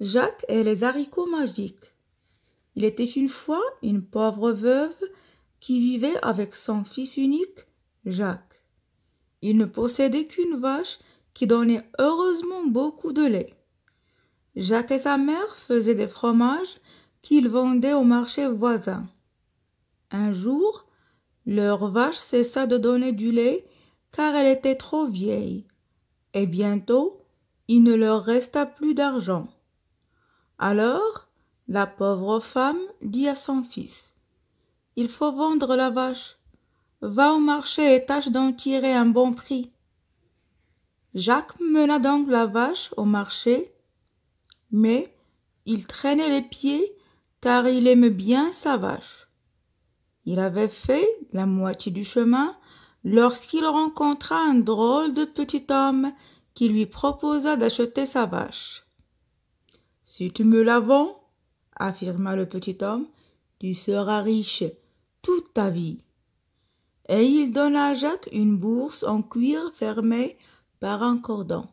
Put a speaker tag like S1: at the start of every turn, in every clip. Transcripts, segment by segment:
S1: Jacques et les haricots magiques. Il était une fois une pauvre veuve qui vivait avec son fils unique, Jacques. Il ne possédait qu'une vache qui donnait heureusement beaucoup de lait. Jacques et sa mère faisaient des fromages qu'ils vendaient au marché voisin. Un jour, leur vache cessa de donner du lait car elle était trop vieille, et bientôt il ne leur resta plus d'argent. Alors la pauvre femme dit à son fils Il faut vendre la vache. Va au marché et tâche d'en tirer un bon prix. Jacques mena donc la vache au marché, mais il traînait les pieds car il aimait bien sa vache. Il avait fait la moitié du chemin lorsqu'il rencontra un drôle de petit homme qui lui proposa d'acheter sa vache. Si tu me la affirma le petit homme, tu seras riche toute ta vie. Et il donna à Jacques une bourse en cuir fermée par un cordon.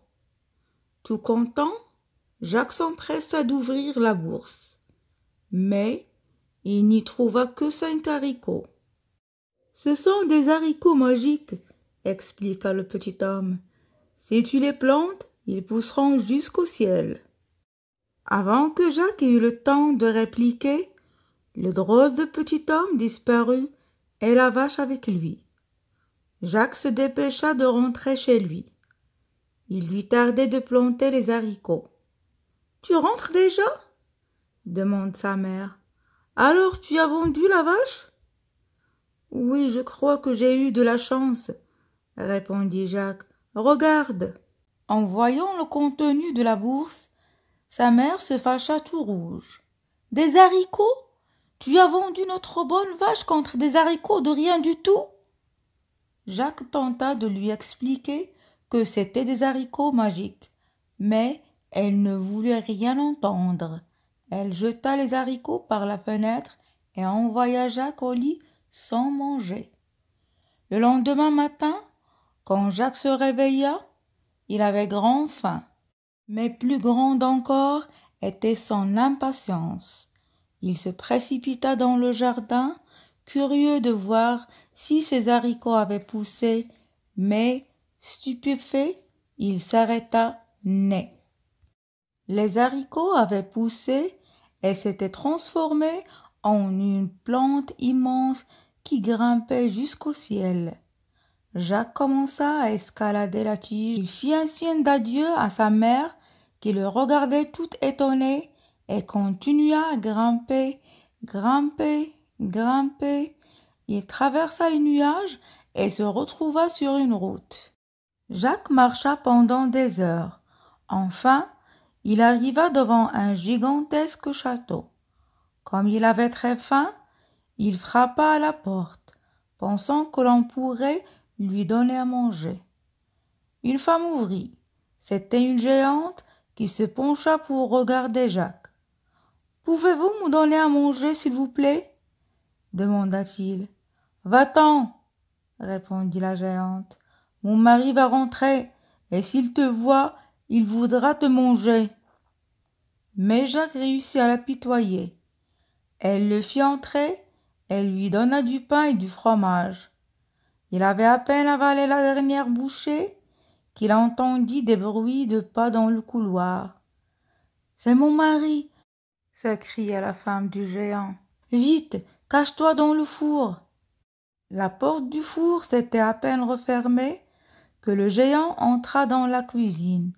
S1: Tout content, Jacques s'empressa d'ouvrir la bourse. Mais il n'y trouva que cinq haricots. Ce sont des haricots magiques, expliqua le petit homme. Si tu les plantes, ils pousseront jusqu'au ciel. Avant que Jacques ait eu le temps de répliquer, le drôle de petit homme disparut et la vache avec lui. Jacques se dépêcha de rentrer chez lui. Il lui tardait de planter les haricots. Tu rentres déjà demande sa mère. Alors tu as vendu la vache Oui, je crois que j'ai eu de la chance, répondit Jacques. Regarde. En voyant le contenu de la bourse, sa mère se fâcha tout rouge. Des haricots Tu as vendu notre bonne vache contre des haricots de rien du tout Jacques tenta de lui expliquer que c'était des haricots magiques, mais elle ne voulait rien entendre. Elle jeta les haricots par la fenêtre et envoya Jacques au lit sans manger. Le lendemain matin, quand Jacques se réveilla, il avait grand faim. Mais plus grande encore était son impatience. Il se précipita dans le jardin, curieux de voir si ses haricots avaient poussé, mais, stupéfait, il s'arrêta net. Les haricots avaient poussé et s'étaient transformés en une plante immense qui grimpait jusqu'au ciel. Jacques commença à escalader la tige. Il fit un signe d'adieu à sa mère, qui le regardait tout étonnée, et continua à grimper, grimper, grimper. Il traversa les nuages et se retrouva sur une route. Jacques marcha pendant des heures. Enfin, il arriva devant un gigantesque château. Comme il avait très faim, il frappa à la porte, pensant que l'on pourrait lui donner à manger. Une femme ouvrit. C'était une géante qui se pencha pour regarder Jacques. Pouvez-vous me donner à manger, s'il vous plaît demanda-t-il. Va-t'en, répondit la géante. Mon mari va rentrer, et s'il te voit, il voudra te manger. Mais Jacques réussit à la pitoyer. Elle le fit entrer, elle lui donna du pain et du fromage. Il avait à peine avalé la dernière bouchée qu'il entendit des bruits de pas dans le couloir. C'est mon mari s'écria la femme du géant. Vite, cache-toi dans le four. La porte du four s'était à peine refermée que le géant entra dans la cuisine.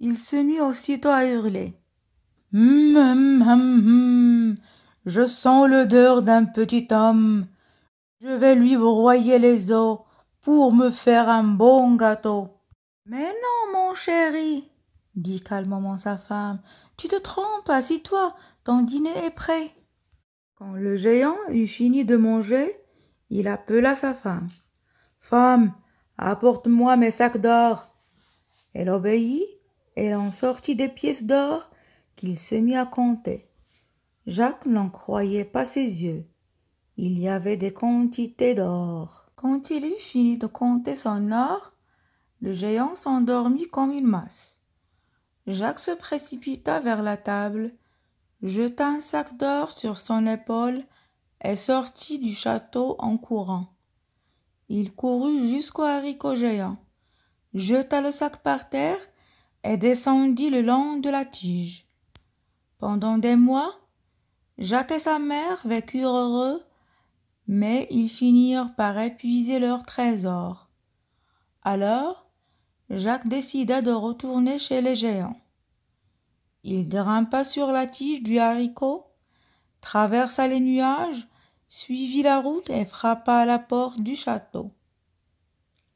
S1: Il se mit aussitôt à hurler. Hum, hum, hum, hum, je sens l'odeur d'un petit homme je vais lui broyer les os pour me faire un bon gâteau. Mais non, mon chéri, dit calmement sa femme, tu te trompes, assis-toi, ton dîner est prêt. Quand le géant eut fini de manger, il appela sa femme. Femme, apporte-moi mes sacs d'or. Elle obéit et en sortit des pièces d'or qu'il se mit à compter. Jacques n'en croyait pas ses yeux. Il y avait des quantités d'or. Quand il eut fini de compter son or, le géant s'endormit comme une masse. Jacques se précipita vers la table, jeta un sac d'or sur son épaule et sortit du château en courant. Il courut jusqu'au haricot géant, jeta le sac par terre et descendit le long de la tige. Pendant des mois, Jacques et sa mère vécurent heureux mais ils finirent par épuiser leur trésor. Alors, Jacques décida de retourner chez les géants. Il grimpa sur la tige du haricot, traversa les nuages, suivit la route et frappa à la porte du château.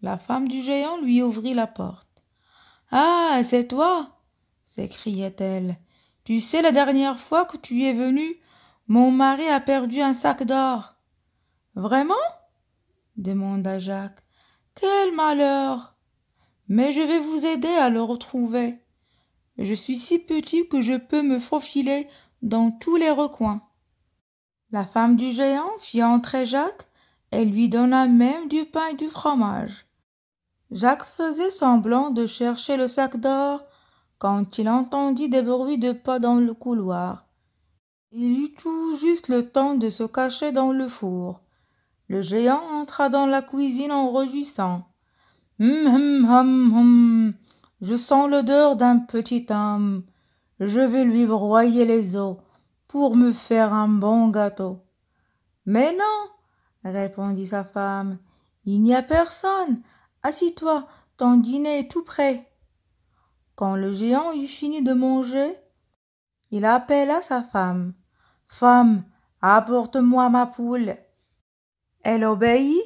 S1: La femme du géant lui ouvrit la porte. Ah, c'est toi » elle Tu sais, la dernière fois que tu es venu, mon mari a perdu un sac d'or. Vraiment demanda Jacques. Quel malheur. Mais je vais vous aider à le retrouver. Je suis si petit que je peux me faufiler dans tous les recoins. La femme du géant fit entrer Jacques et lui donna même du pain et du fromage. Jacques faisait semblant de chercher le sac d'or quand il entendit des bruits de pas dans le couloir. Il eut tout juste le temps de se cacher dans le four. Le géant entra dans la cuisine en rugissant. Hum, hum, hum, hum. Je sens l'odeur d'un petit homme. Je vais lui broyer les os pour me faire un bon gâteau. Mais non, répondit sa femme, il n'y a personne. Assis-toi, ton dîner est tout prêt. Quand le géant eut fini de manger, il appela sa femme. Femme, apporte-moi ma poule. Elle obéit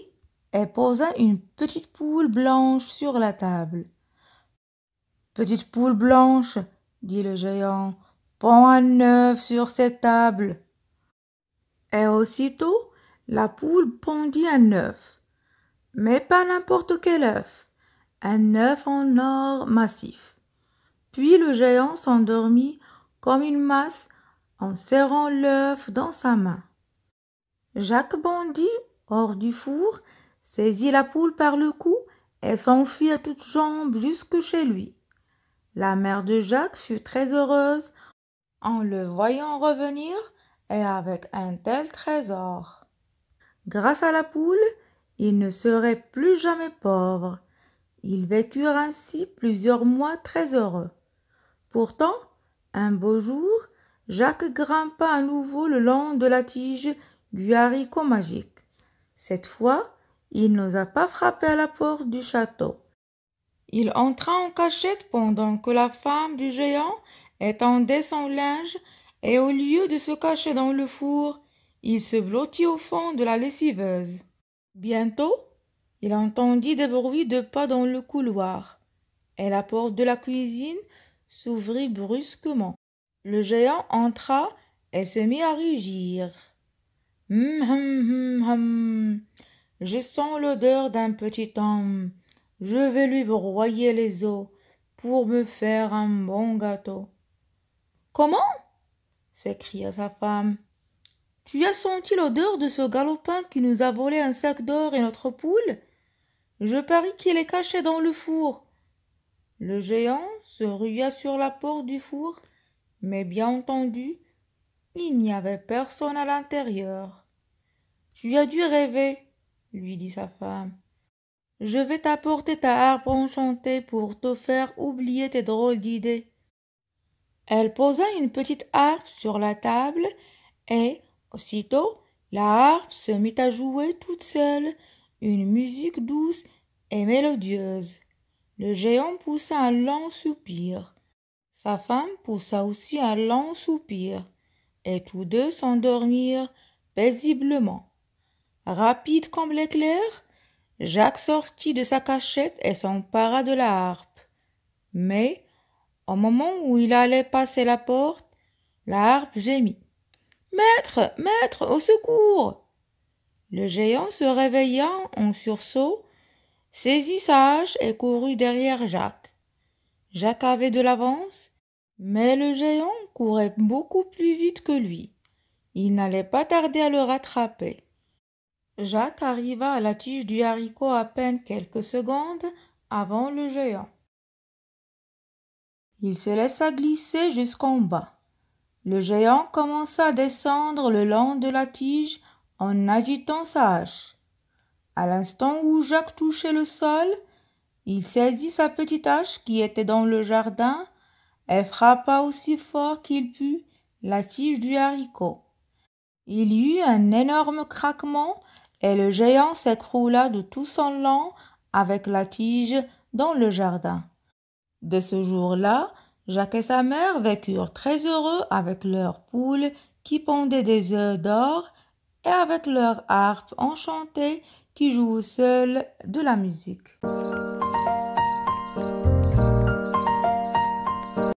S1: et posa une petite poule blanche sur la table. Petite poule blanche, dit le géant, pond un œuf sur cette table. Et aussitôt, la poule pondit un œuf. Mais pas n'importe quel œuf, un œuf en or massif. Puis le géant s'endormit comme une masse en serrant l'œuf dans sa main. Jacques bondit hors du four, saisit la poule par le cou et s'enfuit à toutes jambes jusque chez lui. La mère de Jacques fut très heureuse en le voyant revenir et avec un tel trésor. Grâce à la poule, il ne serait plus jamais pauvre. Ils vécurent ainsi plusieurs mois très heureux. Pourtant, un beau jour, Jacques grimpa à nouveau le long de la tige du haricot magique. Cette fois, il n'osa pas frapper à la porte du château. Il entra en cachette pendant que la femme du géant étendait son linge et au lieu de se cacher dans le four, il se blottit au fond de la lessiveuse. Bientôt, il entendit des bruits de pas dans le couloir et la porte de la cuisine s'ouvrit brusquement. Le géant entra et se mit à rugir. Hum, hum, hum, hum. Je sens l'odeur d'un petit homme. Je vais lui broyer les os pour me faire un bon gâteau. Comment s'écria sa femme. Tu as senti l'odeur de ce galopin qui nous a volé un sac d'or et notre poule Je parie qu'il est caché dans le four. Le géant se rua sur la porte du four, mais bien entendu, il n'y avait personne à l'intérieur. Tu as dû rêver, lui dit sa femme. Je vais t'apporter ta harpe enchantée pour te faire oublier tes drôles d'idées. Elle posa une petite harpe sur la table et, aussitôt, la harpe se mit à jouer toute seule une musique douce et mélodieuse. Le géant poussa un long soupir. Sa femme poussa aussi un long soupir et tous deux s'endormirent paisiblement. Rapide comme l'éclair, Jacques sortit de sa cachette et s'empara de la harpe. Mais, au moment où il allait passer la porte, la harpe gémit. Maître, maître, au secours! Le géant se réveilla en sursaut, saisit sa hache et courut derrière Jacques. Jacques avait de l'avance, mais le géant courait beaucoup plus vite que lui. Il n'allait pas tarder à le rattraper. Jacques arriva à la tige du haricot à peine quelques secondes avant le géant. Il se laissa glisser jusqu'en bas. Le géant commença à descendre le long de la tige en agitant sa hache. À l'instant où Jacques touchait le sol, il saisit sa petite hache qui était dans le jardin elle frappa aussi fort qu'il put la tige du haricot. Il y eut un énorme craquement et le géant s'écroula de tout son long avec la tige dans le jardin. De ce jour-là, Jacques et sa mère vécurent très heureux avec leurs poules qui pondaient des œufs d'or et avec leur harpe enchantée qui joue seule de la musique.